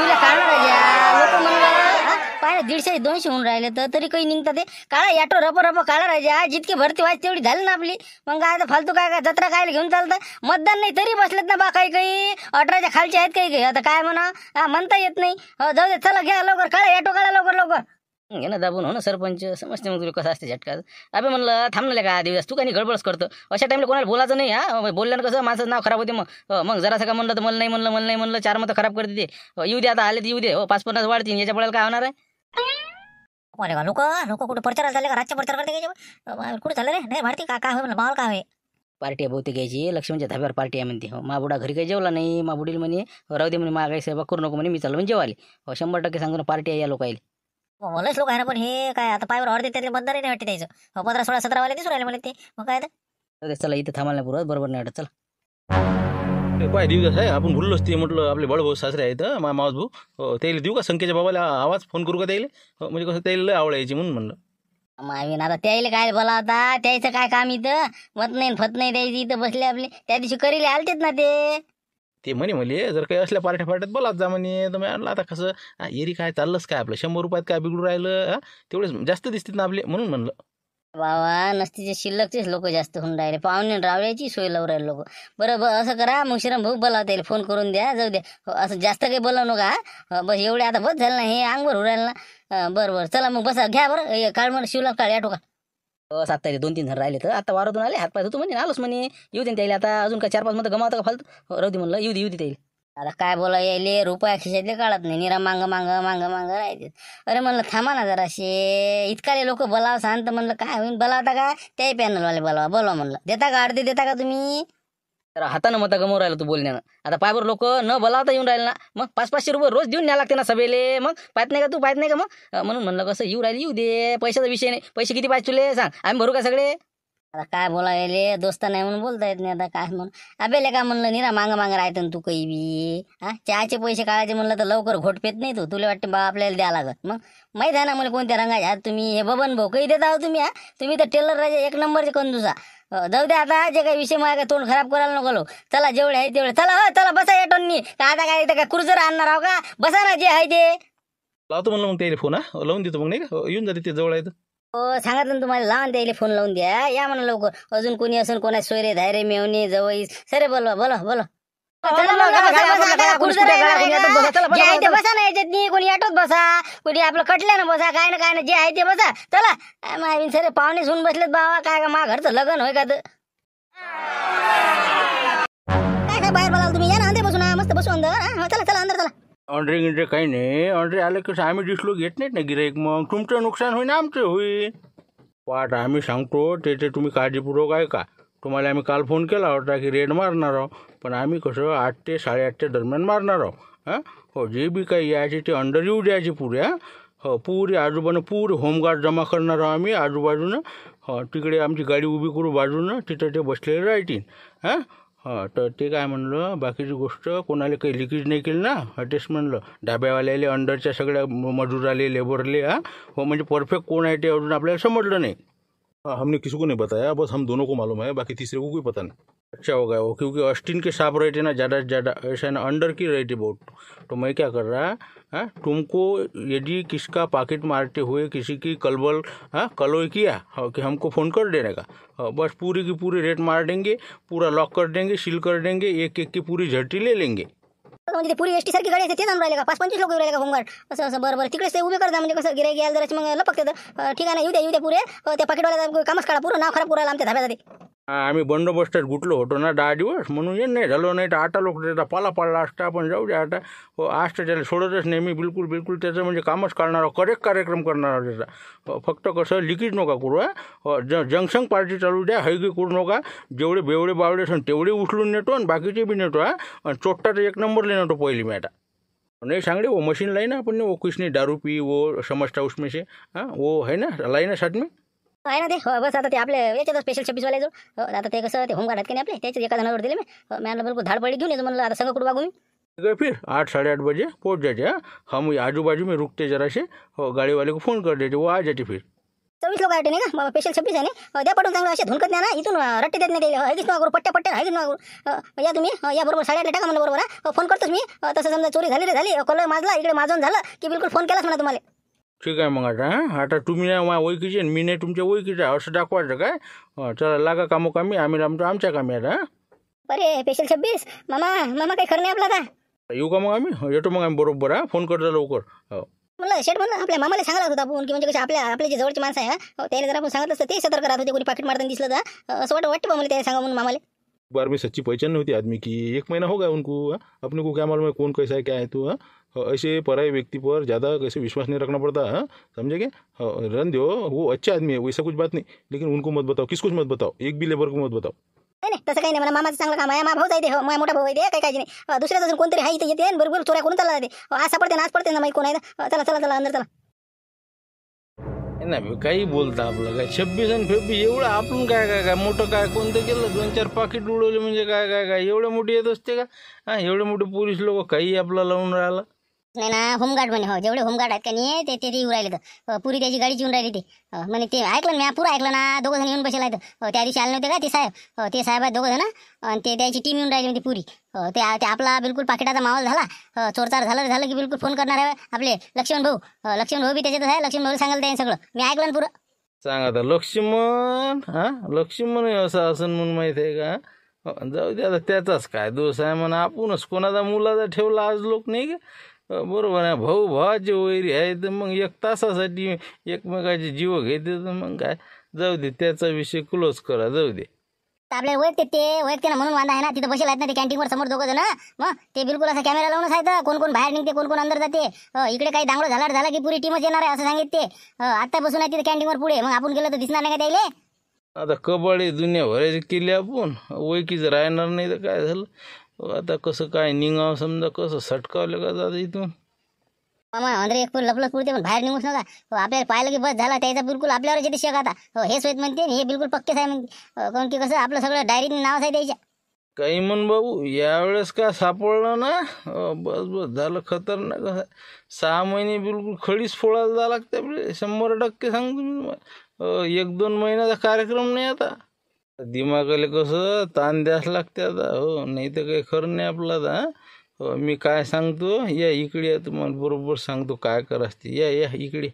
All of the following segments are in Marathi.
शिवला काढा राजा दीडशे दोनशे होऊन राहिले तर तरी काही निघतात ते काळा याटो रप रप काळा राजा जितकी भरती व्हायची तेवढी झाली ना आपली मग काय आता फालतू काय काय जत्रा खायला घेऊन चालतं मतदान नाही तरी बसलेत ना बा काही काही अठराच्या खालचे आहेत काही काही आता काय म्हणा हा, म्हणता येत नाही हो, जाऊ दे चला घ्या लवकर काळा याटो काळा लवकर लवकर घे ना दाबून हो ना सरपंच समजते मग तुला कसं असते झटका अबे म्हणलं थांबलं का दिवस तू काही गडबडच करतो अशा टाईमला कोणाला बोलायचं नाही हा बोलल्यानं कसं माझं नाव खराब होते मग मग जरासं का म्हणलं तर मला नाही म्हणलं मला नाही म्हणलं चार मत खराब करते ते येऊ दे आता आले येऊ दे हो पाच पन्नास वाढतील याच्या पडायला काय होणार आहे का लोक लोक कुठे प्रचार झाले का रातच्या प्रचार करते कुठे झालं रे नाही वाढते काय म्हणलं माल काय पार्टी आहे बहुते घ्यायची लक्ष्मीच्या धाब्यावर पार्टी आहे म्हणते हो बुडा घरी काही जेवला नाही माबुडील म्हणे राहू दे म्हणे मागायचं सेवा करू नको म्हणे मी चालू म्हणजे जेवाले हो शंभर टक्के सांगून पार्टी आहे या लोकायला मलाच लोक आहे ना पण हे काय आता पायावर ऑर्डर देतात बंधारे नाही वाटते त्याचं पंधरा सोळा सतरा वाले दिसून राहिले मला ते मग काय तर चला इथे थांबायला पुरत बरोबर नाही वाटत चला काय दिवस आहे आपण भुललोच ते म्हटलं आपले बळभाऊ सासरे आहेत मा माऊस भाऊ हो, त्याला देऊ का संख्येच्या बाबाला आवाज फोन करू का त्याला हो, म्हणजे कसं त्याला आवड यायची म्हणून म्हणलं मावीन आता त्याला काय बोला होता त्याचं काय काम इथं मत नाही फत नाही द्यायची इथं बसले आपले त्या दिवशी करीले आलतेत ना ते ते म्हणे म्हले जर काही असल्या पार्ट्या पार्ट्यात बोलात जा म्हणे तर मी आता कसं एरी काय चाललंच काय आपलं शंभर रुपयात काय बिघडू राहिलं तेवढेच जास्त दिसतात ना आपले म्हणून म्हणलं बाबा नसतीचे शिल्लकचेच लोक जास्त होऊन राहिले पाहुणे रावळ्याची सोय लावून राहिले लोक बरं बरं असं करा मग शिरम भाऊ बोलावता येईल फोन करून द्या जाऊ द्या हो, असं जास्त काही बोलाव नका हो, बस एवढे आता बस झालं ना हे अंगभर राहील ना बरं बरं चला मग बसा घ्या बरं काळ मला शिवला काळ या टोका सात तारीख दोन तीन जण राहिले तर आता वारातून आले हातपाय तू म्हणे आलोच म्हणे येऊ दे त्याला आता अजून काय चार पाच मध्ये गमावतो का फालतू हो, राहू म्हणलं येऊ दे येऊ दे त्याला आता काय बोला यायले रुपया खिशातले काढत नाही निरा मांग मांग मांग मांग राहते अरे म्हणलं थांबा ना जराशे इतकाले लोक बोलावं सांग म्हणलं काय होईन बोलावता का त्याही पॅनलवाले बोलावा बोलवा म्हणलं देता का अर्धे देता का तुम्ही तर हातानं मत गमव राहिलं तू बोलण्यानं आता पायभर लोक न बोलावता येऊन राहिले ना मग पाच पाचशे रुपये रोज देऊन न्यायला लागते ना सभेले मग पाहत नाही का तू पाहत नाही का मग म्हणून म्हणलं कसं येऊ राहिले येऊ दे पैशाचा विषय नाही पैसे किती पाहिजे तुले सांग आम्ही भरू का सगळे आता काय बोलायले दोस्त नाही म्हणून बोलता येत नाही आता काय म्हणून अबेले का म्हणलं निरा मागं मागं राहतं तू काही बी हा चहाचे पैसे काढायचे म्हणलं तर लवकर घोट पेत नाही तू तुला वाटते बा आपल्याला द्या लागत मग माहीत आहे ना मला कोणत्या रंगाच्या तुम्ही हे बबन भाऊ काही देता आहो तुम्ही हा तुम्ही तर टेलर राजा एक नंबरचे कंदूसा हो, जाऊ दे आता जे काही विषय मला काय तोंड खराब करायला नको चला जेवढे आहे तेवढे चला हो चला बसा येटोनी आता काय इथं काय आणणार आहो का बसा ना जे आहे ते लावतो म्हणलं मग त्याला फोन हा लावून देतो मग नाही का हो, येऊन जाते ते जवळ आहे हो सांगितलं ना तुम्हाला लावून द्यायला फोन लावून द्या या म्हणा लवकर अजून कोणी असून कोणा सोयरे धायरे मेवणे जवळ सरे बोलवा बोला बोला येत नाही कोणी ऑटोत बसा कोणी आपलं कटलं ना बसा काय ना काय ना जे आहे ते बसा चला सर पाहुणे सुन बसलेत बाबा काय का मा घरचं लग्न होय का तर काय काय बाहेर बोलाल तुम्ही या ना अंदर बसून मस्त बसू अंदर हो, चला चला अंदर चला ऑर्डर गिंडरे काही नाही ऑर्डर आलं की आम्ही डिसलो घेत नाहीत ना गिराईक मग तुमचं नुकसान होईल आमचं होईल वाट आम्ही सांगतो ते ते तुम्ही काळजीपूर्वक आहे का तुम्हाला आम्ही काल फोन केला होता की रेड मारणार आहो पण आम्ही कसं आठ ते साडेआठच्या दरम्यान मारणार आहोत हां हो जे बी काही यायचे ते अंडर येऊ द्यायचे हां हो पूरी आजोबानं पूर होमगार्ड जमा करणार आहो आम्ही आजूबाजूनं हो तिकडे आमची गाडी उभी करू बाजूनं तिथं ते बसलेले राहतील हां हां हो, तर ते काय म्हणलं बाकीची गोष्ट कोणाला काही लिकेज नाही केलं ना तेच म्हणलं डाब्यावाल्याले अंडरच्या सगळ्या आले लेबरले हां हो म्हणजे परफेक्ट कोण आहे ते अजून आपल्याला समजलं नाही हाँ हमने किसी को नहीं बताया बस हम दोनों को मालूम है बाकी तीसरे को कोई पता नहीं अच्छा हो गया वो क्योंकि ऑस्टिन के साफ रेट है ना ज़्यादा से ज़्यादा ऐसा है ना अंडर की रेट है बहुत तो मैं क्या कर रहा है हाँ, तुमको यदि किसका पाकिट मारते हुए किसी की कलबल हाँ कलोई किया हाँ, कि हमको फ़ोन कर देने का हाँ, बस पूरी की पूरी रेट मार देंगे पूरा लॉक कर देंगे सील कर देंगे एक एक की पूरी झट्टी ले लेंगे म्हणजे ते पुरी एस टी सारखी गाडी असते ते जाऊन राहिले का पाच पंचवीस लोक येऊ राहिले का होमगार्ड असं असं बरं बरं तिकडेच ते उभे करता म्हणजे कसं गिरे गेलं जरा मग लपकते ठीक आहे ना येऊ द्या येऊ द्या पुरे त्या पाकिटवाला कामच काढा पुरं नाव खराब पुरायला आमच्या धाब्यासाठी आम्ही बंदोबस्त गुटलो होतो ना दहा दिवस म्हणून येन नाही झालो नाही तर आता लोक त्याचा पाला पाडला असता आपण जाऊ द्या आता हो आज तर त्याला सोडतच नाही मी बिलकुल बिलकुल त्याचं म्हणजे कामच करणार करेक्ट कार्यक्रम करणार त्याचा फक्त कसं लिकीज नका करू हा हो, ज जंक्शन पार्टी चालू द्या हैगी करू नका जेवढे बेवडे बावडे असून तेवढे उचलून नेतो आणि बाकीचे बी नेतो हा आणि चोट्टा तर एक नंबरला नेतो पहिली मी आता नाही सांगले वो मशीन लाईन आपण अपन दारू पी वो समजता उसमें हां वो है ना लाईन आहे साथ मी आहे ना ते हो, बस आता ते आपले याच्यात स्पेशल वाले जो हो, आता ते कसं ते होमगार्ड आहेत की नाही आपले त्याच्यात एका जणावर दिले मी हो, मॅनला बिलकुल धाड पडली घेऊन येतो म्हणलं आता सगळं कुठं वागू मी फिर आठ साढ़े आठ बजे पहुंच जाते हाँ हम आजू बाजू में रुकते जरा से गाड़ी वाले को फ़ोन कर देते वो आ जाते फिर चोवीस लोक नाही का स्पेशल छब्बीस आहे ना त्या पडून चांगलं असे धुनकत नाही ना इथून रट्टे देत नाही हळदीच नका पट्ट्या पट्ट्या हळदीच नका या तुम्ही या बरोबर साडेआठला टाका म्हणलं बरोबर फोन करतोच मी तसं समजा चोरी झाली रे झाली कॉलर माजला इकडे माजून झालं की बिलकुल फोन केलाच म्हणा तुम्हाला ठीक आहे मग आता हां आता तुम्ही नाही माझ्या ओळखीचे आणि मी नाही तुमच्या ओळखीचे आहे असं दाखवायचं काय चला लागा कामो कामी आम्ही आमचं आमच्या कामी आता अरे स्पेशल छब्बीस मामा मामा काही खरं नाही आपलं आता येऊ का मग आम्ही येतो मग आम्ही बरोबर आहे फोन करतो लवकर हो म्हणलं शेट म्हणलं आपल्या मामाला सांगायला होतं आपण की म्हणजे कशा आपल्या आपल्या जे जवळचे माणसं आहे हं, हो, त्याने जर आपण सांगत असतं ते सतर्क राहत होते कोणी पाकिट मारताना दिसलं तर असं वाटतं वाटतं बा मला त्याने सांगा म्हणून मामाले बार मी सच्ची पहचान नव्हती आदमी की एक महिना हो गाय उनको आपण अपने को क्या मालूम कैसा क्या तू ऐसे पराए व्यक्ति पर ज़्यादा कैसे विश्वास नहीं रखना पड़ता है हाँ? समझे गए रन दो वो अच्छे आदमी है वैसा कुछ बात नहीं लेकिन उनको मत बताओ किसको मत बताओ एक भी लेबर को मत बताओ नाही तसं काही नाही मला मामाचं चांगलं काम आहे मा भाऊ हो मोठा भाऊ आहे काही काही नाही कोणतरी आहे इथे बरोबर चोऱ्या करून आज ना आज पडते ना कोण आहे चला चला चला अंदर चला नाही काही बोलता आपलं काय छब्बीस आणि एवढं आपण काय काय काय मोठं काय कोणतं केलं दोन चार पाकिट उडवले म्हणजे काय काय काय येत असते का एवडे एवढे मोठे पोलीस लोक काही आपलं लावून नाही ना होमगार्ड म्हणे हो जेवढे होमगार्ड आहेत का नाही ते ते येऊ राहिले पुरी त्याची गाडीची येऊन राहिली ती म्हणे ते ऐकलं मी पुरा ऐकलं ना दोघं जण येऊन बसेल त्या दिवशी आले नव्हते का ते साहेब ते साहेब आहेत दोघं जण आणि ते त्याची टीम येऊन राहिली होती पुरी ते आपला बिलकुल पाकिटाचा माहोल झाला चोरचार झाला झालं की बिलकुल फोन करणार आहे आपले लक्ष्मण भाऊ लक्ष्मण भाऊ बी त्याच्यात आहे लक्ष्मण भाऊ सांगाल त्याने सगळं मी ऐकलं ना पुरं सांगा तर लक्ष्मण हा लक्ष्मण असं असं म्हणून माहित आहे का जाऊ दे आता त्याचाच काय दोष आहे म्हणा आपणच कोणाचा मुलाचा ठेवला आज लोक नाही का बरोबर आहे भाऊ भावाचे वैरी आहे तर मग एक तासासाठी एकमेकाचे जीव घेते तर मग काय जाऊ दे त्याचा विषय क्लोज करा जाऊ दे आपल्या वैयक्तिक ते वैयक्तिक ना म्हणून वांदा आहे ना तिथे बसेल ना ते समोर दोघं जण मग ते बिलकुल असं कॅमेरा लावून आहेत कोण कोण बाहेर निघते कोण कोण अंदर जाते इकडे काही दांगडो झाला झाला की पुरी टीमच येणार आहे असं सांगितले आता बसून आहे तिथे कॅन्टीनवर पुढे मग आपण गेलो तर दिसणार नाही का त्याला आता कबड्डी दुनिया भरायची केली आपण ओळखीच राहणार नाही तर काय झालं आता कसं काय निघावं समजा कसं सटकावलं का दादा इथून मामा अंदर एक पूर लपलत पुरते पण बाहेर निघूच नका हो, आपल्याला पाहिलं की बस झाला त्याचा बिलकुल आपल्यावर येते शकाता आता हो हे सोयत म्हणते हे बिलकुल पक्केच आहे म्हणते हो, की कसं आपलं सगळं डायरीने नावच आहे त्याच्या काही म्हण भाऊ यावेळेस का सापडलं ना हो, बस बस झालं खतरनाक आहे. सहा महिने बिलकुल खडीच फोडायला जावं लागते आपले शंभर टक्के सांगतो मी हो, एक दोन महिन्याचा कार्यक्रम नाही आता दिमागाले कसं ताण द्यास लागते आता हो नाही तर काही खरं नाही आपला आता हो मी काय सांगतो या इकडे या तुम्हाला बरोबर सांगतो काय करा या या इकडे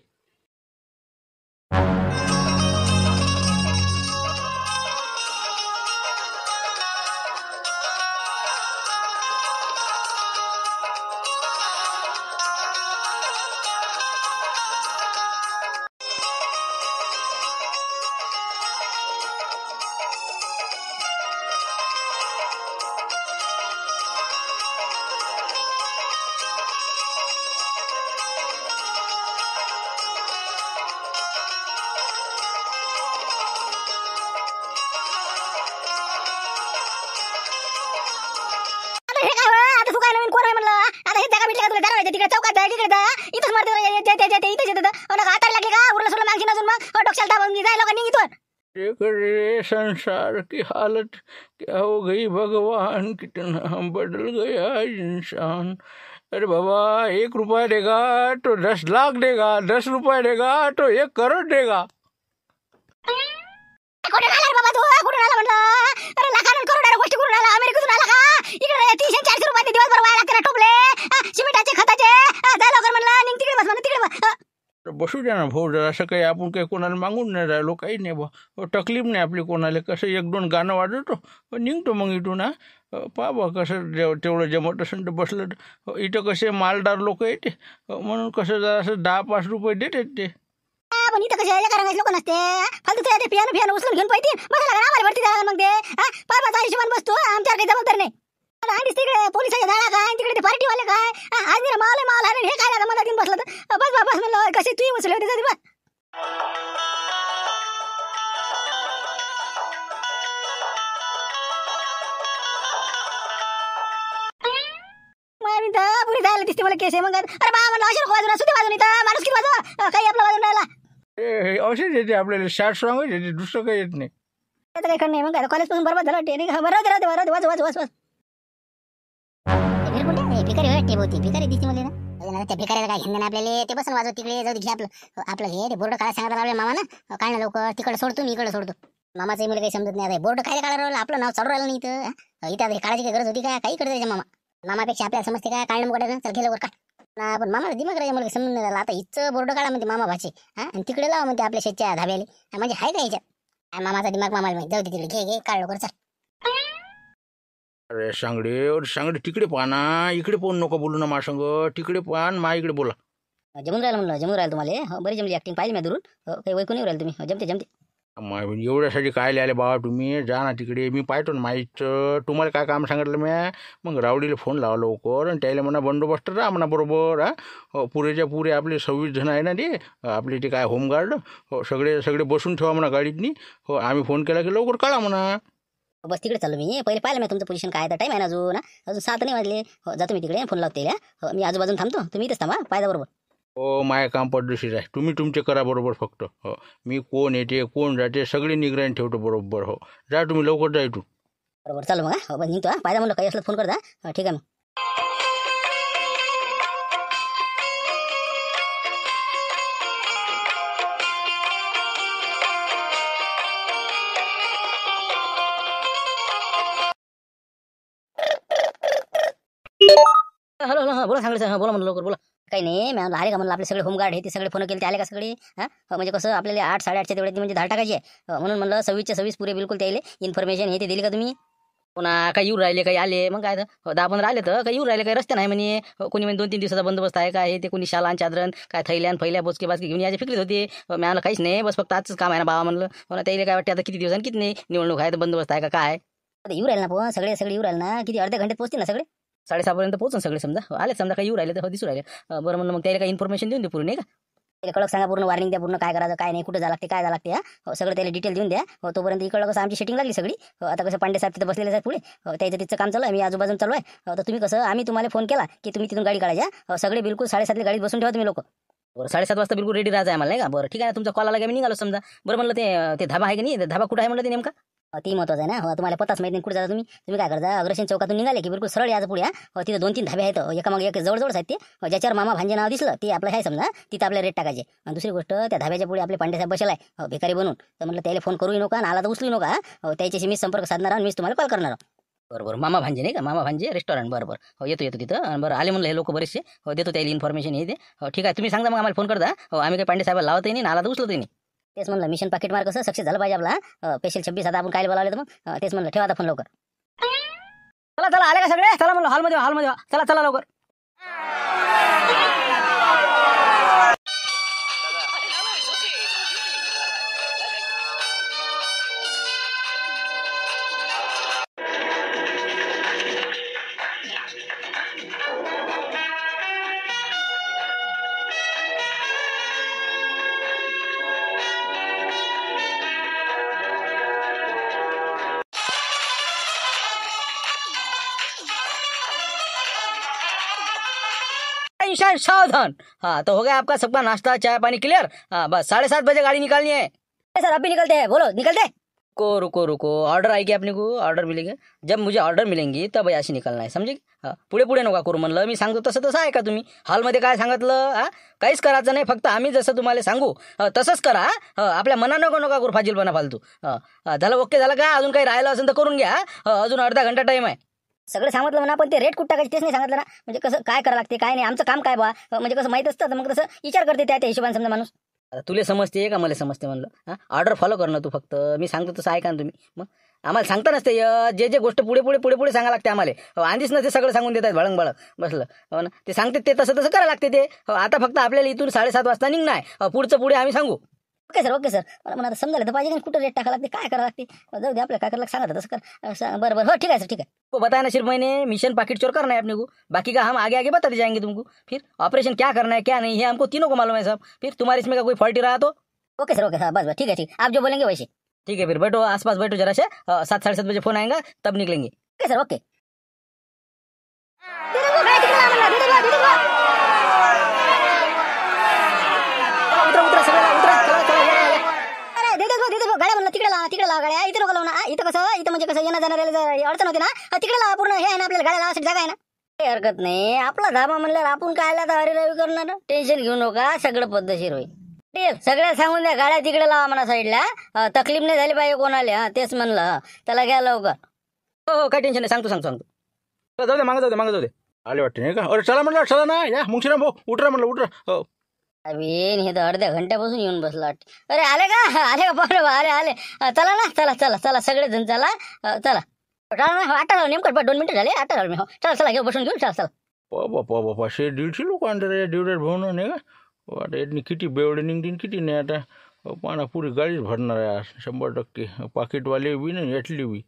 संसार की हालत क्या हो गई भगवान कितना बदल गया इंसान अरे बाबा एक रुपया देगा तो दस लाख देगा दस रुपया देगा तो एक करोड़ देगा तीनशे चारशे रुपयाने दिवसभर वाया लागते टोपले सिमेंटाचे खताचे जा म्हणलं निघ तिकडे बस म्हणलं तिकडे बस बसू द्या ना भाऊ जरा असं काही आपण काही कोणाला मागून नाही राहिलो काही नाही भाऊ हो, तकलीफ नाही आपली कोणाला कसं एक दोन गाणं वाजवतो निघतो मग इथून हा पा बा कसं जेव तेवढं जमत असेल तर बसलं इथं कसे मालदार लोक येते म्हणून कसं जरा असं दहा पाच रुपये देतात ते पण इथं कसे एका रंगाचे लोक नसते फालतू ते पियानो पियानो उचलून घेऊन पाहिजे बसायला आम्हाला भरती मग ते पाय पाच हिशोबान बसतो आमच्यावर काही जबाबदार नाही तिकडे पोलिसाच्या जाळा काय तिकडे ते पार्टी वाले काय आज मी माल माल हे काय लागा मला बसलं तर बस बाबा कसे बसले होते केस मग अरे बा माणूस काही आपला राहिला आपल्याला काही येत नाही नाही मग कॉलेज पासून बरोबर वाच बस भिकारी होती भिकारी दिसती मला ना त्या भिकारीला काय घेणं आपल्याला ते बसून वाजव तिकडे जाऊ घे आपलं आपलं हे ते बोर्ड काढा सांगायला लागले मामा ना काय ना लोक तिकडे सोडतो मी इकडे सोडतो मामाचं मुलं काही समजत नाही बोर्ड काय काढा राहिला आपलं नाव चालू राहिलं नाही इथं इथं काळाची काही गरज होती काय काही इकडे मामा मामापेक्षा आपल्याला समजते काय काढणं मुकडे चल गेलं का आपण पण मामाला दिमाग राहिले मला समजून नाही आता इथं बोर्ड काढा म्हणते मामा भाषे आणि तिकडे लावा म्हणते आपल्या शेतच्या धाब्याला म्हणजे आहे का याच्या मामाचा दिमाग मामाला माहिती जाऊ दे तिकडे घे घे काढ लवकर चल अरे सांगडे सांगडे तिकडे पहा ना इकडे पाहून नको बोलू ना संग तिकडे पहा मा इकडे बोला जमून राहिलं म्हणलं जमून राहिलं तुम्हाला बरी जमली ऍक्टिंग पाहिजे मी दुरून हो, काही वैकून राहिलं तुम्ही हो, जमते जमते एवढ्यासाठी काय लिहायला बाबा तुम्ही जा ना तिकडे मी पाहतो ना माईचं तुम्हाला काय काम सांगितलं मी मग रावडीला फोन लावा लवकर आणि त्याला म्हणा बंदोबस्त राहा म्हणा बरोबर हा हो, पुरेच्या पुरे आपले सव्वीस जण आहे ना ते आपले ते काय होमगार्ड हो सगळे सगळे बसून ठेवा म्हणा गाडीतनी हो आम्ही फोन केला की लवकर कळा म्हणा बस तिकडे चाललो मी पहिले पाहिलं मी तुमचं पोझिशन काय तर टाईम आहे ना अजून अजून सात नाही वाजले हो, जातो मी तिकडे फोन लावते हो, मी आजूबाजून थांबतो तुम्ही इथेच थांबा पायदा बरोबर हो माय काम पद्धतशीर आहे तुम्ही तुमचे करा बरोबर फक्त हो मी कोण येते कोण जाते सगळी निगराणी ठेवतो बरोबर हो जा तुम्ही लवकर जा इथून बरोबर चालू मग हो बस निघतो हा म्हणलं काही असलं फोन करता ठीक आहे मग हॅलो हॅलो हां बोला सांगले सर हां बोला म्हणलं लवकर बोला काही नाही मॅम आले का म्हणलं आपले सगळे होमगार्ड हे ते सगळे फोन केले ते आले का सगळे हां हो, म्हणजे कसं आपल्याला आठ साडेआठच्या तेवढ्यात म्हणजे धाड टाकायची आहे हो, म्हणून म्हणलं सव्वीसच्या सव्वीस पुरे बिलकुल त्याले इन्फॉर्मेशन हे ते दिली का तुम्ही पुन्हा काही येऊ राहिले काही आले मग काय हो, दहा पंधरा आले तर काही येऊ राहिले काही रस्ते नाही म्हणे कोणी म्हणजे दोन तीन दिवसाचा बंदोबस्त आहे काय ते कोणी शालान चादरन काय थैल्यान फैल्या बोचके बाजके घेऊन याचे फिकरीत होते मॅमला काहीच नाही बस फक्त आजच काम आहे ना बाबा म्हणलं म्हणून त्याला काय वाटते आता किती दिवसांनी किती नाही निवडणूक आहे तर बंदोबस्त आहे का काय येऊ राहील ना पण सगळे सगळे येऊ राहील ना किती अर्ध्या घंटेत पोहोचते ना सगळे साडेसहापर्यंत पोहोचून सगळे समजा आले समजा काही येऊ राहिले तर हो दिसू राहिले बरं म्हणून मग त्याला काही इन्फॉर्मेशन देऊन दे पूर्ण नाही का कळक सांगा पूर्ण वॉर्निंग द्या पूर्ण काय करायचं काय नाही कुठं जायला लागते काय जा लागते हो, सगळं त्याला डिटेल देऊन द्या हो, तोपर्यंत इकडं कसं आमची सेटिंग लागली सगळी आता कसं पांडे साहेब तिथे बसलेले आहेत पुढे त्याचं तिथं काम चालू आहे मी आजूबाजून चालू आहे तर तुम्ही कसं आम्ही तुम्हाला फोन केला की तुम्ही तिथून गाडी काढायच्या सगळे बिलकुल साडेसातली गाडीत बसून ठेवा तुम्ही लोक बरं साडेसात वाजता बिलकुल रेडी राहायचं आहे मला नाही का बरं ठीक आहे तुमचा कॉल आला की मी निघालो समजा बरं म्हणलं ते धाबा आहे की नाही धाबा कुठं आहे म्हणलं ते नेमका ती महत्वाचं आहे ना हो तुम्हाला पत्ताच माहिती नाही कुठे जाता तुम्ही तुम्ही काय करता अग्रसेन चौकातून निघाले की बिलकुल सरळ यायचं पुढे हा तिथे दोन तीन धाबे आहेत एका मग एक जवळजवळ आहेत ते ज्याच्यावर मामा भांजे नाव दिसलं ते आपलं आहे समजा तिथे आपल्या रेट टाकायचे आणि दुसरी गोष्ट त्या धाब्याच्या पुढे आपले पांडेसाहेब बसेल आहे भिकारी बनून तर म्हटलं त्याला फोन करूही नका आणि आला तर उचलू नका त्याच्याशी मी संपर्क साधणार आणि मीच तुम्हाला कॉल करणार बरोबर मामा भांजे नाही का मामा भांजे रेस्टॉरंट बरोबर हो येतो येतो तिथं बरं आले म्हणलं हे लोक बरेचसे हो देतो त्याला इन्फॉर्मेशन येते हो, ठीक आहे तुम्ही सांगा मग आम्हाला फोन करता हो आम्ही काही पांडेसाहेब लावतही नाही आला तर उचलतही नाही तेच म्हणलं मिशन पाकिट मार्क कसं सक्सेस झालं पाहिजे आपला स्पेशल छब्बीस आता आपण काय बोलावले मग तेच म्हणलं ठेवा आता फोन लवकर चला चला आले का सगळे चला म्हणलं हॉलमध्ये हॉलमध्ये चला चला लवकर सावधान सावधान हाँ तो हो गया आपका सबका नाश्ता चाय पानी क्लियर हाँ बस साढ़े सात बजे गाड़ी निकालनी है सर अभी निकलते हैं बोलो निकलते को रुको रुको ऑर्डर आएगी अपने को ऑर्डर मिलेगा जब मुझे ऑर्डर मिलेंगी तब अशी निकलना आहे समजे पुढे पुढे नका करू म्हणलं मी सांगतो तसं तसं आहे का तुम्ही हॉलमध्ये काय सांगितलं काहीच करायचं नाही फक्त आम्ही जसं तुम्हाला सांगू तसंच करा आपल्या मना नको नका करू फाजीलपणा फालतू झालं ओके झालं का अजून काही राहिलं असेल तर करून घ्या अजून अर्धा घंटा टाईम आहे सगळं सांगितलं म्हणा पण ते रेट कुठं टाकायचे तेच नाही सांगितलं ना म्हणजे कसं काय करावं लागते काय नाही आमचं काम काय बा म्हणजे कसं माहीत असतं मग तसं विचार करते त्या त्या हिशोबाने समजा माणूस तुले समजते का मला समजते म्हणलं ऑर्डर फॉलो करणं तू फक्त मी सांगतो तसं ऐका ना तुम्ही मग आम्हाला सांगता नसते जे जे गोष्ट पुढे पुढे पुढे पुढे सांगा लागते आम्हाला हो, आधीच नसते सगळं सांगून देतात भळंग भळंग बसलं हो ना ते सांगते ते तसं तसं करायला लागते ते हो, आता फक्त आपल्याला इथून साडेसात वाजता निघणार हो, पुढचं पुढे आम्ही सांगू ओके सर ओके सर मला म्हणा समजायला तर पाहिजे कुठं रेट टाका लागते काय करावं लागते जाऊ दे आपल्याला काय करायला सांगा तसं अं, बरं बरं हो ठीक आहे सर ठीक आहे वो बताया ना सिर्फ मैंने मिशन पाकिट चोर करना है अपने को बाकी का हम आगे आगे बताते जाएंगे तुमको फिर ऑपरेशन क्या करना है क्या नहीं है हमको तीनों को मालूम है सब फिर तुम्हारे इसमें का कोई फॉल्टी रहा तो ओके सर ओके सर बस बस ठीक है ठीक आप जो बोलेंगे वैसे ठीक है फिर बैठो आसपास बैठो जरा से सात साढ़े सात बजे फोन आएगा तब निकलेंगे ओके सर ओके तिकडे लावा तिकडे लावा गाड्या इथे लावून इथं कसं इथं म्हणजे कसं येणं जाणार अडचण होती ना तिकडे लावा पूर्ण हे आहे ना आपल्याला गाड्या लावासाठी जागा आहे ना काही हरकत नाही आपला धाबा म्हणल्यावर आपण काय हरी रवी करणार टेन्शन घेऊ नका सगळं पद्धतशीर होईल सगळ्या सांगून द्या गाड्या तिकडे लावा म्हणा साईडला तकलीफ नाही झाली पाहिजे कोणाला तेच म्हणलं त्याला घ्या लवकर हो हो काय टेन्शन नाही सांगतो सांगतो सांगतो जाऊ दे मागे जाऊ दे मागे जाऊ दे आले वाटते नाही का अरे चला म्हणलं चला ना या ना भाऊ उठरा म्हणलं उठरा हो अरे हे तर अर्ध्या घंट्यापासून येऊन बसला अरे आले का आले का बरं आले आले चला ना चला चला चला सगळेजण चला चला आटा झालं नेमकं दोन मिनिटं झाले आटा मी हो. चला चला घेऊ बसून घेऊ चला चला बाबा बाबा पाचशे दीडशे लोक आणतात रे डिवडेड भाऊ नाही का किती बेवडे निघतील किती नाही आता पाना पुरी गाडीच भरणार आहे शंभर टक्के पाकिटवाले बी नाही बी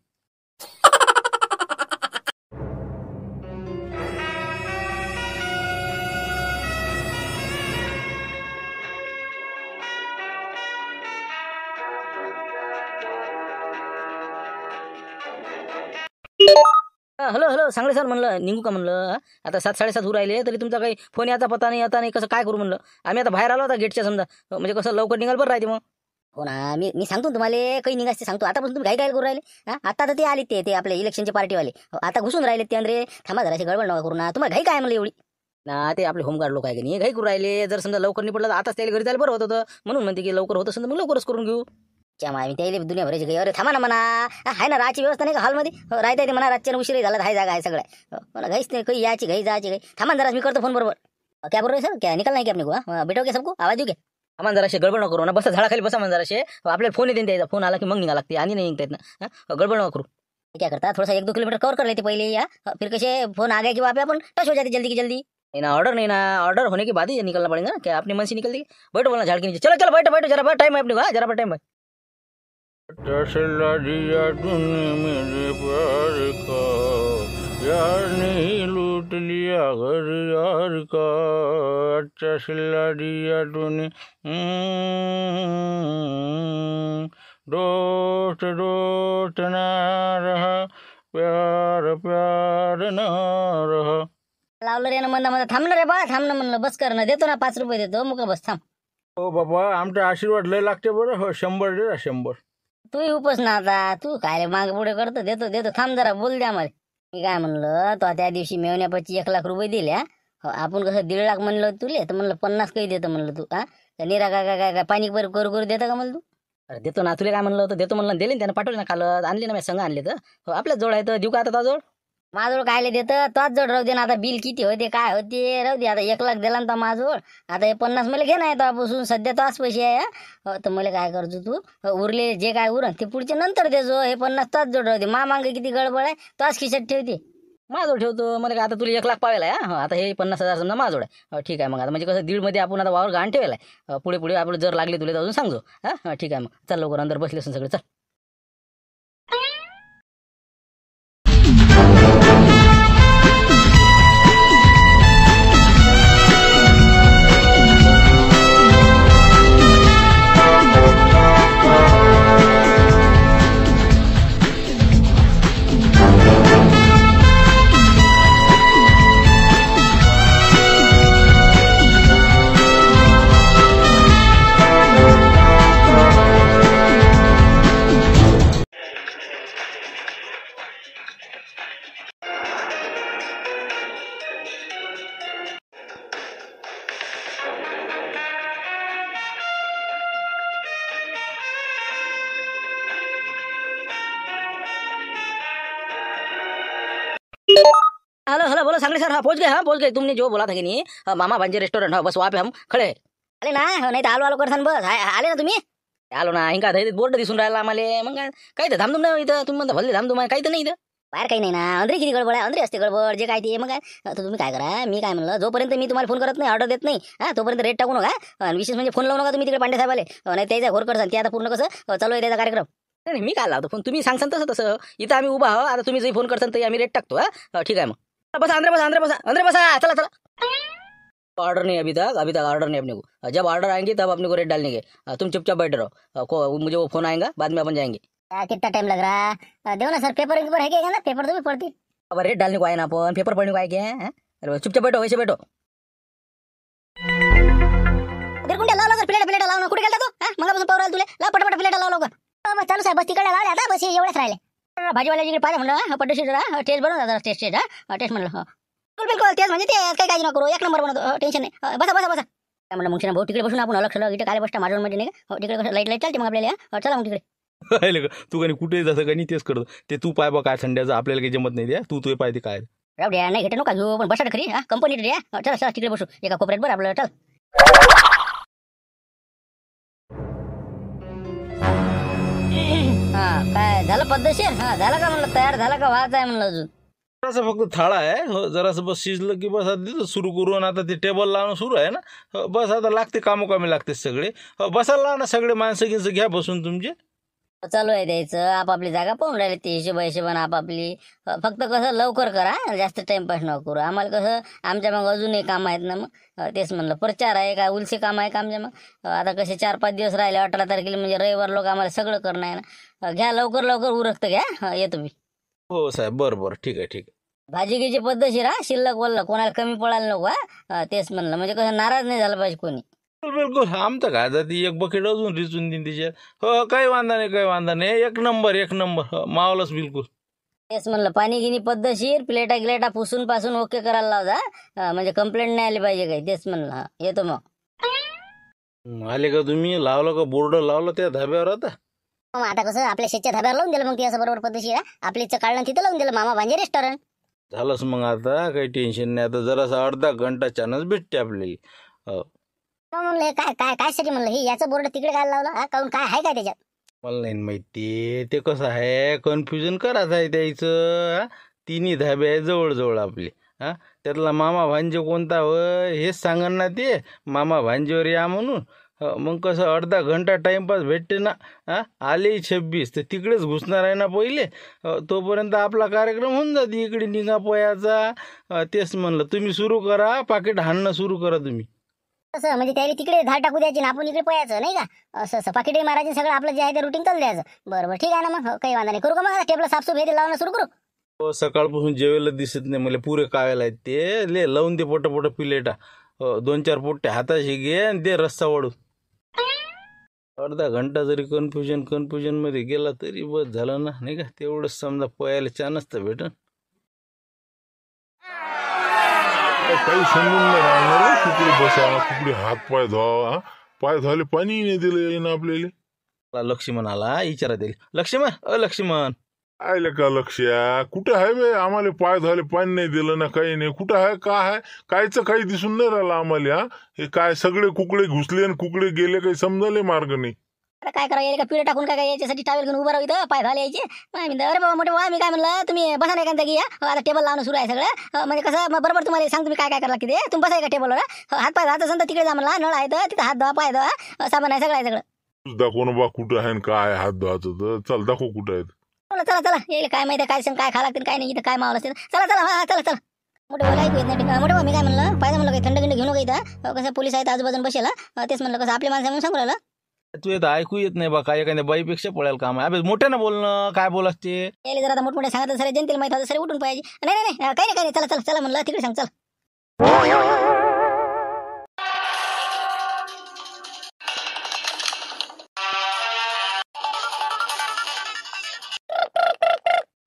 हॅलो हॅलो सांगले सर म्हणलं निघू का म्हणलं आता सात साडेसात होऊ राहिले तरी तुमचा काही फोन याचा पता नाही आता नाही कसं काय करू म्हणलं आम्ही आता बाहेर आलो होता गेटच्या समजा म्हणजे कसं लवकर निघाल बरं राहते मग हो ना मी मी सांगतो तुम्हाला काही निघायचं सांगतो आतापासून तुम्ही काय काय करू राहिले आता तर ते आले ते ते आपले इलेक्शनचे पार्टीवाले हो, आता घुसून राहिले ते अंद्रे थांबा जराशी गडबड नका करू ना तुम्हाला घाई काय म्हणलं एवढी ना ते आपले होमगार्ड लोक आहे की नाही घाई करू राहिले जर समजा लवकर नाही तर आताच त्याला घरी जायला बरं होतं म्हणून म्हणते की लवकर होत समजा मग लवकरच करून घेऊ च्यामा मी त्याला दुनिया भरायची काही अरे थांबा ना म्हणा आहे ना राहायची व्यवस्था नाही का हॉलमध्ये हो, राहता येते म्हणा रातच्या उशीर झाला हाय जागा आहे सगळ्या हो, मला घाईच नाही काही यायची घाई जायची काही थांबा जरा मी करतो फोन बरोबर क्या बरोबर सर क्या निकाल नाही की आपण भेटव क्या सबको आवाज देऊ क्या आम्हाला जराशे गडबड करू ना बसा झाडाखाली बसा म्हणजे जराशे हो, आपल्याला फोन येते त्याचा फोन आला की मग निघा लागते आणि नाही निघतात ना गडबड न करू क्या करता थोडासा एक दो किलोमीटर कवर कर पहिले या फिर कसे फोन आ गया की बापे आपण टच हो जाते जल्दी की जल्दी नाही ना ऑर्डर नाही ना ऑर्डर होने के बाद ही निकलना पड़ेगा ना क्या आपली मन निकलती निकल बोला झाड़ के नीचे चलो चलो बैठो बैठो जरा बैठ टाइम आहे अपने को जरा बैठ टाइम है तसला दिया तूने मेरे प्यार का यार नहीं लूट लिया घर यार का तसला दिया तूने हम्म, दोस्त दोस्त ना रहा प्यार प्यार ना रहा लावलं रे ना म्हणता म्हणता थांबलं रे बा थांबणं म्हणलं बस कर ना देतो ना पाच रुपये देतो मुका बस थांब ओ बाबा आमचा आशीर्वाद लय लागते बरं हो शंभर दे ना, शंभर तू उपस ना आता तू काय रे पुढे करतो देतो देतो थांब जरा बोल द्या मला मी काय म्हणलं तो त्या दिवशी मेवण्यापाची एक लाख रुपये दिल्या हो, आपण कसं दीड लाख म्हणलं तुले तर म्हणलं पन्नास काही देतो म्हणलं तू हा निरा काय काय काय पाणी करू करू देता का म्हणलं तू अरे देतो ना तुला काय म्हणलं होतं देतो म्हणलं दिले त्यानं पाठवले ना काल आणली ना मी संघ आणले तर हो, आपल्याच जोड आहे तर देऊ का आता जोड माजोळ कायले देत तोच जोड राहू दे ना आता बिल किती होते काय होते राहू दे आता एक लाख दिला ना माजोळ आता हे पन्नास मला घे नाही बसून सध्या तोच पैसे आहे हो, तर मला काय करतो तू हो, उरले जे काय उरण ते पुढचे नंतर देजो हे पन्नास तोच जोड राहू दे मा मागे किती गडबड आहे तोच खिशात ठेवते माजोळ ठेवतो मला काय आता तुला एक लाख पावेला आहे आता हे पन्नास हजार समजा माजोळ आहे हो, ठीक आहे मग आता म्हणजे कसं दीडमध्ये आपण आता वावर घाण ठेवला आहे पुढे पुढे आपण जर लागले तुला अजून सांगतो हा ठीक आहे मग चल लवकर अंदर बसले असून सगळे चल हाँ पहुँच गए हाँ पहुँच गए तुमने जो बोला था की नहीं मामा भांजे रेस्टोरेंट हाँ बस वहाँ पे हम खड़े अरे ना नहीं तो आलो आलो करसान बस आले ना तुम्ही आलो ना इंका बोर्ड दिसून राहिला आम्हाला मग काय- काय तर थांबतो इथं तुम्ही म्हणता भल्ले थांबतो काही तर नाही इथं बाहेर काही नाही ना अंदर किती गडबड आहे अंदर असते गडबड जे काय ते मग काय तर तुम्ही काय करा मी काय म्हणलं जोपर्यंत मी तुम्हाला फोन करत नाही ऑर्डर देत नाही हा तोपर्यंत रेट टाकू नका आणि विशेष म्हणजे फोन लावू नका तुम्ही तिकडे पांडे साहेबाले नाही त्याचा घोर करसान ते आता पूर्ण कसं चालू आहे त्याचा कार्यक्रम नाही मी काय लावतो फोन तुम्ही सांगसान तसं तसं इथं आम्ही उभा आहो आता तुम्ही जरी फोन करसान तरी आम्ही रेट टाकतो हा, ठीक आहे मग बस अंदर बस अंदर बस अंदर बस चला चला ऑर्डर नहीं अभी तक अभी तक ऑर्डर नहीं अपने को जब ऑर्डर आएंगे तब अपने को रेट डालने के तुम चुपचाप बैठ रहो मुझे वो फोन आएगा बाद में अपन जाएंगे कितना टाइम लग रहा है देखो ना सर पेपर पेपर है क्या ना पेपर तो भी पढ़ती अब रेट डालने को आए ना अपन पेपर पढ़ने को आए क्या है अरे चुपचाप बैठो वैसे बैठो गुंडे लाव लवकर प्लेट प्लेट लाव ना कुठे खेलता तो मग पावर तुले ला पटपट प्लेट लाओ लवकर बस चालू साहेब बस तिकडे लावल्या आता बस एवढ्याच राहिले इकडे पाहिजे म्हणलं पद्धतशीर जरा टेस्ट बनवून जरा टेस्ट टेस्ट हा टेस्ट म्हणलं हो बिलकुल बिलकुल टेस्ट म्हणजे ते काय काळजी नको एक नंबर बनवतो टेन्शन हो, नाही बसा बसा बसा काय म्हणलं मुंशी भाऊ तिकडे बसून आपण लक्ष इथे काय बसता माझ्या मध्ये नाही हो, तिकडे कसं लाईट लाईट चालते मग आपल्याला चला मग तिकडे तू काही कुठे जातं का नाही तेच करतो ते तू पाय बा काय संड्याचं आपल्याला काही जमत नाही द्या तू तू पाहिजे काय राहू द्या नाही घेते नका घेऊ पण बसा खरी हा कंपनी द्या चला चला तिकडे बसू एका कोपऱ्यात बरं आपलं चल काय झालं पद्धतशीर हा झाला का म्हणलं तयार झाला का व्हायचं आहे म्हणलं अजून फक्त थाळा आहे हो जरासं बस शिजलं की बस आता सुरू करून आता ते टेबल लावणं सुरू आहे ना हो, बस आता लागते कामोकामी लागते सगळे हो, बसायला लावणं सगळे माणसं घ्या बसून तुमचे चालू आहे द्यायचं आपापली जागा पाहून राहिली ती हिशोबा हिशोबान आपापली फक्त कसं लवकर करा जास्त टाइमपास न करू आम्हाला कसं आमच्या मग अजूनही काम आहेत ना मग तेच म्हणलं प्रचार आहे का उलसे काम आहे का आमच्या मग आता कसे चार पाच दिवस राहिले अठरा तारखेला म्हणजे रविवार लोक आम्हाला सगळं करणं आहे ना घ्या लवकर लवकर उरकत घ्या येतो मी हो साहेब बरं बरं ठीक आहे ठीक आहे भाजी घ्यायची पद्धतशीर हा शिल्लक बोललं कोणाला कमी पडायला नको हा तेच म्हणलं म्हणजे कसं नाराज नाही झालं पाहिजे कोणी बिलकुल आमचं काय ती एक बकेट अजून रिचून देईन तिच्यात हो काही वांदा नाही काही वांदा नाही एक नंबर एक नंबर हो, मावलंच बिलकुल तेच म्हणलं पाणी गिनी पद्धतशीर प्लेटा ग्लेटा पुसून पासून ओके करायला लावजा म्हणजे कंप्लेंट नाही आली पाहिजे काही तेच म्हणलं येतो मग आले का तुम्ही लावलं का बोर्ड लावलं त्या धाब्यावर आता आता कसं आपल्या शेतच्या धाब्यावर लावून दिलं मग ती असं बरोबर पद्धतशीर आपली काढलं तिथं लावून दिलं मामा भांजे रेस्टॉरंट झालंच मग आता काही टेन्शन नाही आता जरासा अर्धा घंटा चानच भेटते आपल्याला हो. मग काय काय काय म्हणलं हे याचं बोर्ड तिकडे काय लावलं हा काय आहे काय त्याच्यात मला नाही माहिती ते कसं आहे कन्फ्युजन करायचं आहे त्याचं तिन्ही धाबे आहे जवळजवळ आपले हा त्यातला मामा भांजे कोणता व हेच सांगा ना ते मामा भांजेवर या म्हणून मग कसं अर्धा घंटा टाईमपास भेटते ना हा आले छब्बीस तर तिकडेच घुसणार आहे ना पहिले तोपर्यंत आपला कार्यक्रम होऊन जाते इकडे निघा पोयाचा तेच म्हणलं तुम्ही सुरू करा पाकिट हाणणं सुरू करा तुम्ही असं म्हणजे त्याला तिकडे धाड टाकू द्यायची ना आपण इकडे पळायचं नाही का असं असं पाकिटे मारायचे सगळं आपलं जे आहे ते रुटीन चालू द्यायचं बरं ठीक आहे ना मग हो, काही वांदा नाही करू का मग टेबला साफसूफ हे लावणं सुरू करू हो, सकाळपासून जेवायला दिसत नाही मला पुरे कावेला ते ले लावून दे पोट पोट पिलेटा हो, दोन चार पोट्टे हाताशी घे आणि दे रस्ता वाढून अर्धा घंटा जरी कन्फ्युजन कन्फ्युजन मध्ये गेला तरी बस झालं ना नाही का तेवढं समजा पळायला चान्स तर भेटन काही समजून नाही राहणार हो, कुकडे बसा कुकडे हात पाय धुवा पाय धुवाले पाणी नाही दिलं येईन आपल्याला लक्ष्मी लक्ष्मण आला लक्ष्मण अ लक्ष्मण आयले का लक्ष्या कुठे आहे बे आम्हाला पाय धुवाले पाणी नाही दिलं ना काही नाही कुठं आहे का आहे कायचं काही दिसून नाही राहिलं आम्हाला हे काय सगळे कुकडे घुसले आणि कुकडे गेले काही समजाले मार्ग नाही अरे काय करायला का पिढे टाकून काय याच्यासाठी टावेल घेऊन उभं राहू इथं पाय झाले यायचे अरे बाबा मोठे वा मी काय म्हणलं तुम्ही बसा नाही का घ्या आता टेबल लावणं सुरू आहे सगळं हो, म्हणजे कसं बरोबर तुम्हाला सांग तुम्ही काय काय करा लागते तुम्ही बसाय का टेबलवर हो, हात पाय हात असेल तिकडे जा म्हणला नळ आहे तर तिथं हात धुवा पाय धुवा सामान आहे सगळं आहे सगळं दाखव बा कुठं आहे काय हात धुवायचं चल दाखव कुठं आहेत चला चला चला येईल काय माहिती काय सांग काय खा लागतील काय नाही इथं काय मावला असेल चला चला हा चला चला मोठे बोला ऐकू येत नाही मोठे मी काय म्हणलं पाहिजे म्हणलं काही थंड गिंड घेऊन हो, कसं पोलीस आहेत आजूबाजून बसेल तेच म्हणलं कसं आपले माणसं म्हणून सांगू राहिलं तू येत ऐकू येत नाही बा एखाद्या बाईपेक्षा पळायला काम आहे अबे ना बोलणं काय बोल असते मोठमोठ्या जरा मोठमोठे सांगत सर जनतेला माहिती सर उठून पाहिजे नाही नाही नाही काही नाही काही नाही चला चला चला म्हणलं तिकडे सांग चल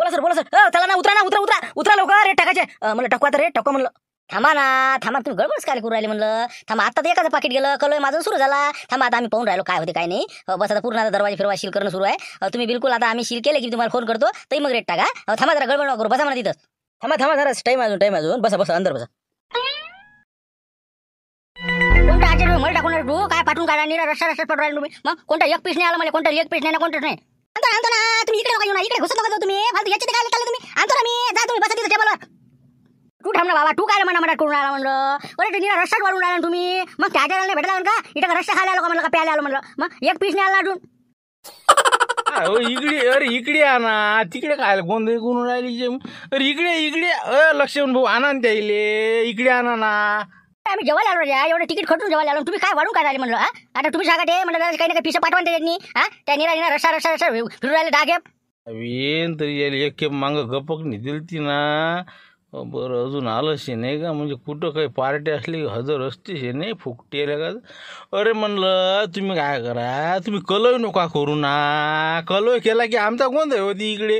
बोला सर बोला सर चला ना उतरा ना उतरा उतरा उतरा लोक रेट टाकायचे मला टाकवा टाकू रेट टाकू म्हणलं थांबा ना थांबा तुम्ही गडबडच काय करू राहिले म्हणलं थांबा आता तर एकाच पाकिट गेलं कल माझं सुरू झाला थांबा आता आम्ही पाहून राहिलो काय होते काय नाही बस आता पूर्ण आता दरवाजे फिरवा शिल करणं सुरू आहे तुम्ही बिलकुल आता आम्ही शिल केले की तुम्हाला फोन करतो तर मग रेट टाका थांबा जरा गडबड करू बसा मला तिथं थांबा थांबा जरा टाईम अजून टाईम अजून बसा बसा अंदर बसा कोणता टाकून काय पाठवून काढा रस्ता पडू मग कोणता एक पीस नाही आला मला म्हणजे कोणता एक पीस नाही कोणता नाही आणतो ना तुम्ही इकडे ना इकडे घुसत नका तुम्ही फालतू काय तुम्ही आणतो ना मी जा तुम्ही बसा टेबलवर तू थांब बाबा तू काय म्हणा म्हणा करून आला म्हणलं अरे तुम्ही रस्ताच वाढून आला तुम्ही मग त्या नाही भेटला का इथं रस्ता खायला आलो का म्हणलं का प्यायला आलो म्हणलं मग एक पीस नाही आला अजून इकडे अरे इकडे आणा तिकडे काय गोंधळ करून राहिली जे अरे इकडे इकडे अ लक्ष्मण भाऊ आणा न इकडे आणा ना आम्ही जेवायला आलो रे एवढं तिकीट खटून जेवायला आलो तुम्ही काय वाढून काय आले म्हणलं हा आता तुम्ही सांगा ते म्हणलं जरा काही ना काही पिसं पाठवा त्यांनी हा त्या निरा निरा रस्ता रस्ता रस्ता फिरून राहिले डागे अवेन तरी याले एक खेप मांग गपक नाही दिलती ना बरं अजून आलंशी नाही का म्हणजे कुठं काही पार्टी असली हजर असते असतीच नाही फुकटेला का अरे म्हणलं तुम्ही काय करा तुम्ही कलय नका करू ना कलय केला की आमचा गोंधळ होती इकडे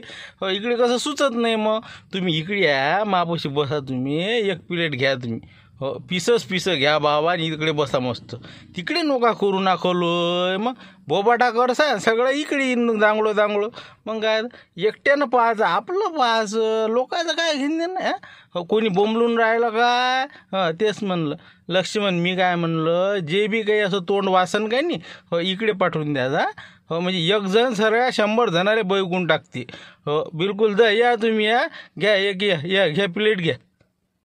इकडे कसं सुचत नाही मग तुम्ही इकडे या मापशी बसा तुम्ही एक प्लेट घ्या तुम्ही हो पिसंच पिसं घ्या बाबा आणि इकडे बसा मस्त तिकडे नोका करू नाखलोय मग बोबाटा करसा सगळं इकडे दांगळो दांगळो मग काय एकट्यानं पाहायचं आपलं पाहायचं लोकांचं काय घेणं ना हो, कोणी बोंबलून राहिलं काय तेच म्हणलं लक्ष्मण मी काय म्हणलं जे बी काही असं तोंड वासन काही नाही हो इकडे पाठवून जा हो म्हणजे एक जण सगळ्या शंभर जणारे बैगून टाकते हो बिलकुल जा या तुम्ही या घ्या एक घ्या या घ्या प्लेट घ्या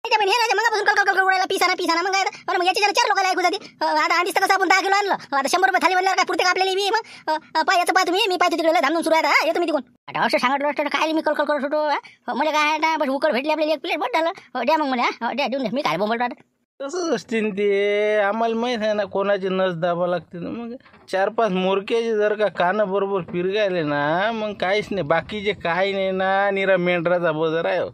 त्या पण हे नाही मग आपण कल कल उडायला पिसाना पिसाना मग काय बरं मग याच्या जरा चार लोकांना ऐकू जाती आता आधीच तर कसं आपण दहा किलो आणलं आता शंभर रुपये थाली म्हणल्यावर काय पुरते आपल्याला मी मग पायाचं पाय तुम्ही मी पाय तिकडे धामधून सुरू आहे येतो तुम्ही तिकडून आता असं सांगितलं असतं काय मी कल कल करत होतो मला काय ना बस उकड भेटली आपल्याला एक प्लेट बट झालं द्या मग म्हणे द्या देऊन मी काय बोंबलतो आता तसंच असतील ते आम्हाला माहीत आहे ना कोणाची नस दाबा लागते मग चार पाच मोरक्याचे जर का कानं बरोबर फिरगायले ना मग काहीच नाही बाकी जे काही नाही ना निरा मेंढराचा बजर आहे हो.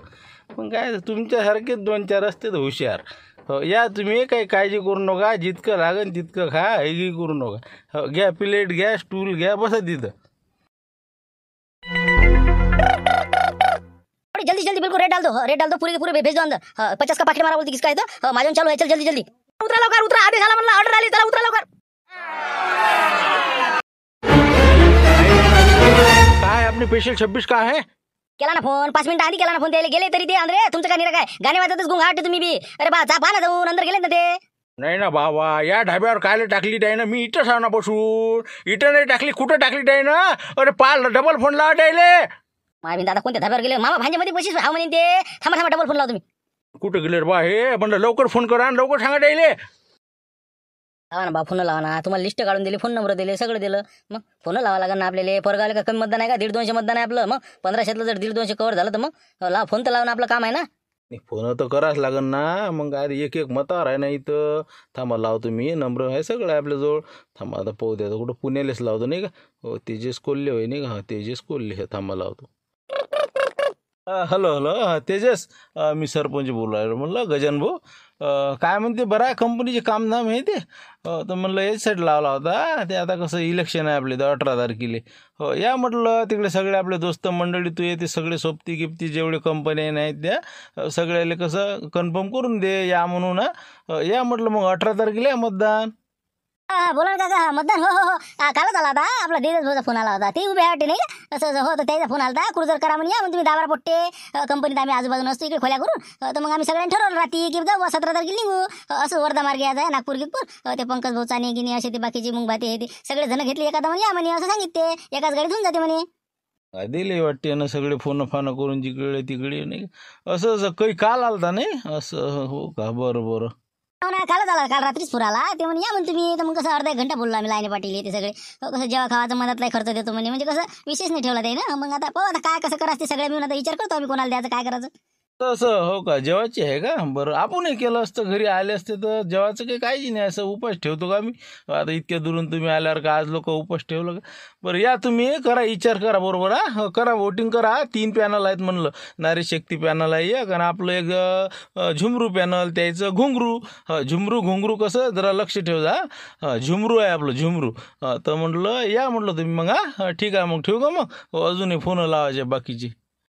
पण काय तुमच्यासारखेच दोन चार असतात हुशार हो या तुम्ही काही काळजी करू नका जितकं लागेल तितकं खा हे करू नका हो घ्या प्लेट घ्या स्टूल घ्या बसा तिथं जल्दी जल्दी बिल्कुल रेट डाल दो रेट हो, डाल दो पूरे के पूरे भेज दो अंदर हो, पचास का पाकिट मारा बोलती किसका है तो हो, चालू आहे चल जल्दी जल्दी उतरा लवकर उतरा आधी झाला म्हणला ऑर्डर आली त्याला उतरा लवकर काय आपली स्पेशल छब्बीस का है केला ना फोन पाच मिनिटं आधी केला ना फोन द्यायला गेले तरी ते अंद्रे तुमचं काय निरा काय गाणे वाजतच आठ तुम्ही बी अरे बा चा पाना जाऊन अंदर गेले ना ते नाही ना बाबा या ढाब्यावर काय टाकली डाय ना मी इथं सांगा बसून इथं नाही टाकली कुठं टाकली डाय ना अरे पाल डबल फोन लावा डायले मी दादा कोणत्या ढाब्यावर गेले मामा भांजेमध्ये बसीस हा म्हणे ते थांबा थांबा डबल फोन लावा तुम्ही कुठं गेले रे बा हे म्हणलं लवकर फोन करा आणि लवकर सांगा डायले लावा ना बा फोन लावा ना तुम्हाला लिस्ट काढून दिली फोन नंबर दिले सगळं दिलं मग फोन लावा लागेल ना आपल्याला पोरगा आले का कमी मतदान आहे का दीड दोनशे मतदान आहे आपलं मग पंधराशेतलं जर दीड दोनशे कवर झालं तर मग ला फोन तर लावणं आपलं काम आहे ना फोन तर करावंच लागेल ना मग अरे एक एक मतावर आहे ना इथं थांबा लावतो मी नंबर आहे सगळं आहे आपल्याजवळ थांबा आता पोहते कुठं पुण्यालाच लावतो नाही का हो तेजस कोल्हे होय नाही का तेजेस तेजस कोल्हे थांबा लावतो हॅलो हॅलो तेजस मी सरपंच बोलायला म्हणलं गजान भाऊ काय म्हणते बरा आहे कंपनीचे कामधाम आहे ते तर म्हणलं याच साईड लावला होता ते आता कसं इलेक्शन आहे आपले तर अठरा तारखेले हो या म्हटलं तिकडे सगळे आपले दोस्त मंडळी तू येते सगळे सोबती गिप्ती जेवढे कंपन्या नाहीत त्या सगळ्याला कसं कन्फर्म करून दे या म्हणून या म्हटलं मग अठरा तारखेला मतदान बोला ना काका मतदान हो हो हो आ, झाला होता आपला दिनेश भाऊचा फोन आला होता ते उभे वाटते नाही असं असं, हो तर त्याचा फोन आला होता क्रुझर करा म्हणून या म्हणून तुम्ही दाबारा पोट्टे कंपनीत आम्ही आजूबाजू असतो इकडे खोल्या करून तर मग आम्ही सगळ्यांनी ठरवलं राहते की जाऊ सतरा तारखेला निघू असं वर्धा मार्ग यायचा आहे नागपूर गिरपूर ते पंकज भाऊ चाने गिनी असे ते बाकीचे मुंगभाते हे ते सगळे जण घेतले एखादा म्हणे या म्हणे असं सांगितले एकाच गाडीत होऊन जाते म्हणे दिले वाटते ना सगळे फोन फोन करून जिकडे तिकडे नाही असं असं काही काल आलता नाही असं हो का बरं बरं हो ना कालच झाला काल रात्रीच पुराला ते म्हणे या म्हणतो तुम्ही तर मग कसं अर्धा एक घंटा बोललो आम्ही लाईने पाटील ते सगळे कसं जेव्हा खावाचं मनातला खर्च देतो म्हणे म्हणजे कसं विशेष नाही ठेवला ते ना मग आता पाहू आता काय कसं करायचं ते सगळं मी आता विचार करतो आम्ही कोणाला द्यायचं काय करायचं तसं हो का जेवायची आहे का बरं आपणही केलं असतं घरी आले असते तर जेवायचं काही काळजी नाही असं उपास ठेवतो का मी आता इतक्या दुरून तुम्ही आल्यावर का आज लोक उपास ठेवलं का बरं या तुम्ही करा विचार करा बरोबर हा हो, करा वोटिंग करा तीन पॅनल आहेत म्हणलं नारी शक्ती पॅनल आहे या कारण आपलं एक झुमरू पॅनल त्याचं घुंगरू झुमरू घुंगरू कसं जरा लक्ष ठेव हा झुमरू आहे आपलं झुमरू तर म्हटलं या म्हटलं तुम्ही मग हा ठीक आहे मग ठेवू का मग हो, अजूनही फोन लावायचे बाकीचे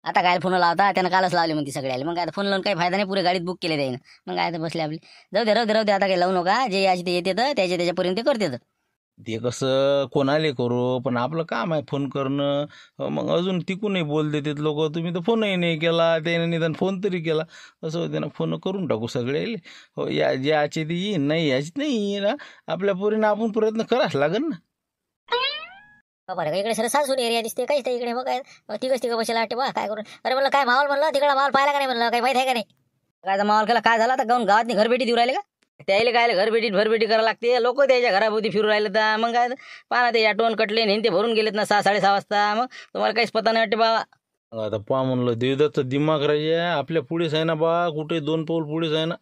आता काय फोन लावता त्यानं कालच लावले मग ती सगळ्याला मग आता फोन लावून काही फायदा नाही पुरे गाडीत बुक केले त्याने मग काय बसले आपले जाऊ दे राहू दे राहू दे आता काही लावू नका जे याची ते येते त्याच्या त्याच्यापर्यंत ते करते ते कसं कोणाले करू पण आपलं काम आहे फोन करणं मग अजून नाही बोल देतात लोक तुम्ही तर फोनही नाही केला त्याने निदान फोन तरी केला असं होते ना फोन करून टाकू सगळे हो या जे आचे ते येईन नाही याची नाही येईन आपल्या पोरीनं आपण प्रयत्न करायच लागेल ना बरं का इकडे सर सासून एरिया दिसते काहीच ते इकडे मग काय तिघच तिघं बसेला वाटते बा काय करून अरे म्हणलं काय माहोल म्हणलं तिकडे माल पाहिला का नाही म्हणलं काही माहिती आहे का नाही काय माहोल केला काय झाला तर गाऊन गावातनी घरबेटी देऊ राहिले का त्याला काय घरबेटी भरभेटी करायला लागते लोक त्याच्या घराभोवती फिरू राहिले तर मग काय पाना ते टोन कटले नेन ते भरून गेलेत ना सहा साडेसहा वाजता मग तुम्हाला काहीच पता नाही वाटते बाबा आता पहा म्हणलं देवदत्त दिमाग राहिजे आपल्या पुढेच आहे ना बा कुठे दोन पाऊल पुढेच आहे ना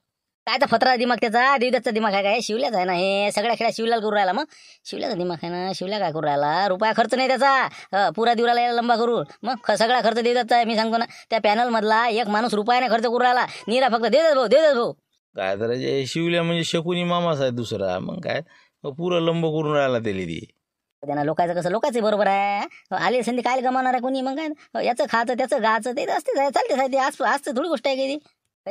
काय तर फतरा दिमाग त्याचा देवदासचा दिमाग आहे काय शिवल्याच आहे ना हे सगळ्या खेळा शिवल्याला करू राहिला मग शिवल्याचा दिमाग आहे ना शिवल्या काय करू राहिला रुपया खर्च नाही त्याचा पुरा दिवराला यायला लंबा करू मग सगळा खर्च देऊ आहे मी सांगतो ना त्या पॅनलमधला एक माणूस रुपयाने खर्च करू राहिला निरा फक्त देवदास भाऊ देवदास भाऊ काय तर शिवल्या म्हणजे शकुनी मामाच आहे दुसरा मग काय पुरा लंब करून राहिला ते लिदी त्यांना लोकांचं कसं लोकांचं बरोबर आहे आले संधी काय गमावणार आहे कोणी मग काय याचं खाचं त्याचं गाचं ते असते चालते आज आजचं थोडी गोष्ट आहे की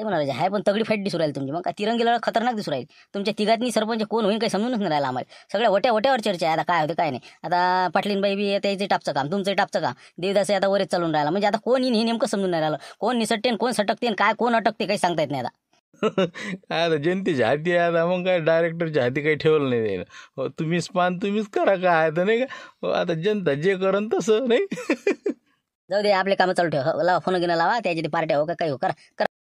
काही आहे पण तगडी फाईट दिसू राहील तुमची मग तिरंगी लढा खतरनाक दिसू राहील तुमच्या तिघातनी सरपंच कोण होईल काही समजूनच नाही राहिला आम्हाला सगळ्या वट्या वट्यावर चर्चा आहे आता काय होते काय नाही आता पाटलीनबाई बी त्याचे टापचं काम तुमचं टापचं काम देवदास आता वरच चालून राहिला म्हणजे आता कोण येईन हे नेमकं समजून नाही राहिलं कोण निसटते कोण सटकते काय कोण अटकते काही सांगता येत नाही आता आता जनतेची हाती आहे आता मग काय डायरेक्टरच्या हाती काही ठेवलं नाही हो, तुम्हीच पान तुम्हीच करा काय तर नाही का हो, आता जनता जे करन तसं नाही जाऊ दे आपले कामं चालू ठेव हो, लावा फोन घेणं लावा त्याच्या पार्ट्या हो का काही हो करा